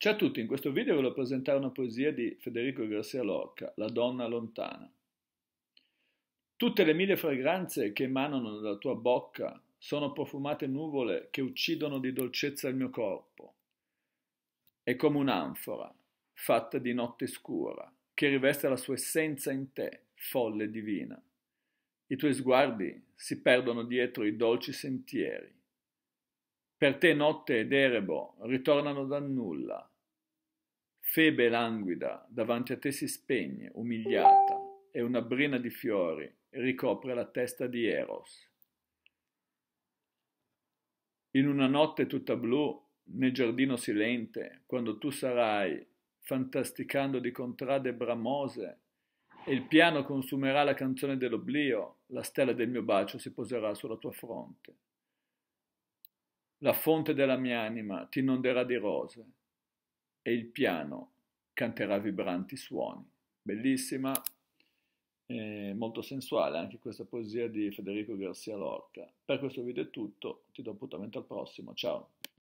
Ciao a tutti, in questo video voglio presentare una poesia di Federico Garcia Lorca, La donna lontana. Tutte le mille fragranze che emanano dalla tua bocca sono profumate nuvole che uccidono di dolcezza il mio corpo. È come un'anfora, fatta di notte scura, che riveste la sua essenza in te, folle e divina. I tuoi sguardi si perdono dietro i dolci sentieri per te notte ed erebo ritornano dal nulla. Febe languida davanti a te si spegne, umiliata, e una brina di fiori ricopre la testa di Eros. In una notte tutta blu, nel giardino silente, quando tu sarai, fantasticando di contrade bramose, e il piano consumerà la canzone dell'oblio, la stella del mio bacio si poserà sulla tua fronte. La fonte della mia anima ti inonderà di rose e il piano canterà vibranti suoni. Bellissima, eh, molto sensuale anche questa poesia di Federico Garcia Lorca. Per questo video è tutto, ti do appuntamento al prossimo, ciao!